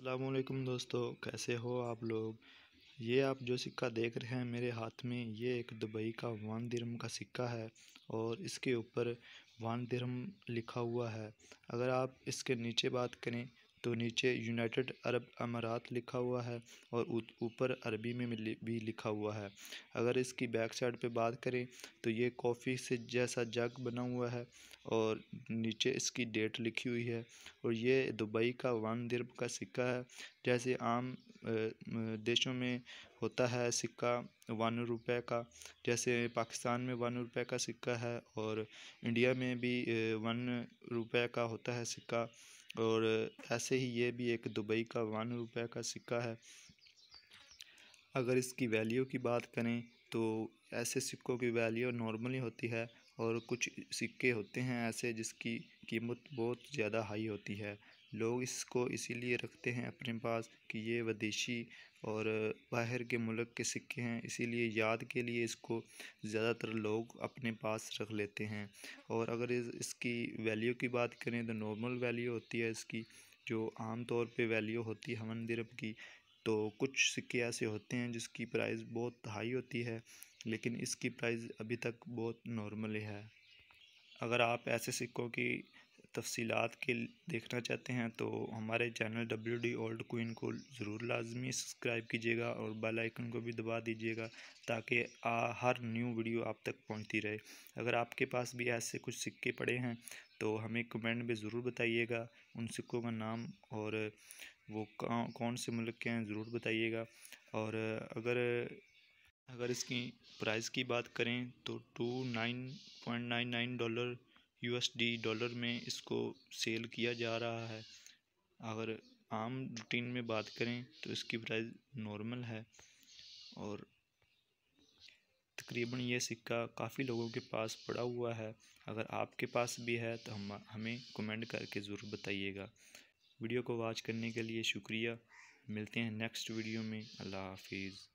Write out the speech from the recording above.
अल्लाम दोस्तों कैसे हो आप लोग ये आप जो सिक्का देख रहे हैं मेरे हाथ में ये एक दुबई का वन धर्म का सिक्का है और इसके ऊपर वन धर्म लिखा हुआ है अगर आप इसके नीचे बात करें तो नीचे यूनाइटेड अरब अमारात लिखा हुआ है और ऊपर अरबी में भी लिखा हुआ है अगर इसकी बैक साइड पे बात करें तो ये कॉफ़ी से जैसा जग बना हुआ है और नीचे इसकी डेट लिखी हुई है और ये दुबई का वन दिरब का सिक्का है जैसे आम देशों में होता है सिक्का वन रुपए का जैसे पाकिस्तान में वन रुपये का सिक्का है और इंडिया में भी वन रुपए का होता है सिक्का और ऐसे ही ये भी एक दुबई का वन रुपये का सिक्का है अगर इसकी वैल्यू की बात करें तो ऐसे सिक्कों की वैल्यू नॉर्मली होती है और कुछ सिक्के होते हैं ऐसे जिसकी कीमत बहुत ज़्यादा हाई होती है लोग इसको इसीलिए रखते हैं अपने पास कि ये विदेशी और बाहर के मुल्क के सिक्के हैं इसीलिए याद के लिए इसको ज़्यादातर लोग अपने पास रख लेते हैं और अगर इसकी वैल्यू की बात करें तो नॉर्मल वैल्यू होती है इसकी जो आम तौर पे वैल्यू होती है हमन दिरब की तो कुछ सिक्के ऐसे होते हैं जिसकी प्राइस बहुत हाई होती है लेकिन इसकी प्राइस अभी तक बहुत नॉर्मल है अगर आप ऐसे सिक्कों की तफसीलात के देखना चाहते हैं तो हमारे channel W D old queen को ज़रूर लाजमी सब्सक्राइब कीजिएगा और बेल आइकन को भी दबा दीजिएगा ताकि हर न्यू वीडियो आप तक पहुंचती रहे अगर आपके पास भी ऐसे कुछ सिक्के पड़े हैं तो हमें कमेंट में ज़रूर बताइएगा उन सिक्कों का नाम और वो कौन से मुल्क के हैं ज़रूर बताइएगा और अगर अगर इसकी प्राइस की बात करें तो two nine point nine nine dollar U dollar में इसको सेल किया जा रहा है अगर आम रूटीन में बात करें तो इसकी प्राइस नॉर्मल है और तकरीबन ये सिक्का काफ़ी लोगों के पास पड़ा हुआ है अगर आपके पास भी है तो हम हमें कमेंट करके ज़रूर बताइएगा वीडियो को वॉच करने के लिए शुक्रिया मिलते हैं नेक्स्ट वीडियो में अल्लाह हाफिज़